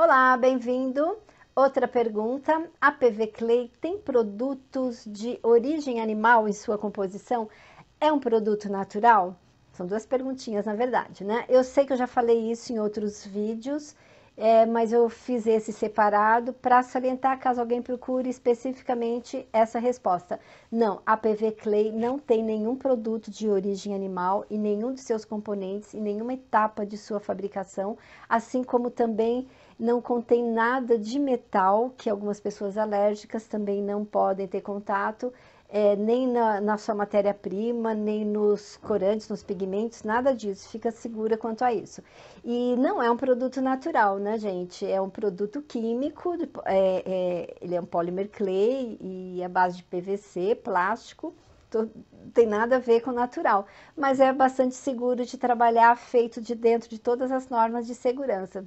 Olá, bem-vindo. Outra pergunta: a PV Clay tem produtos de origem animal em sua composição? É um produto natural? São duas perguntinhas, na verdade, né? Eu sei que eu já falei isso em outros vídeos é, mas eu fiz esse separado para salientar caso alguém procure especificamente essa resposta. Não, a PV Clay não tem nenhum produto de origem animal e nenhum de seus componentes e nenhuma etapa de sua fabricação, assim como também não contém nada de metal que algumas pessoas alérgicas também não podem ter contato é, nem na, na sua matéria-prima, nem nos corantes, nos pigmentos, nada disso. Fica segura quanto a isso. E não é um produto natural, né, gente? É um produto químico, é, é, ele é um polymer clay e é base de PVC, plástico. Tô, tem nada a ver com natural, mas é bastante seguro de trabalhar feito de dentro de todas as normas de segurança.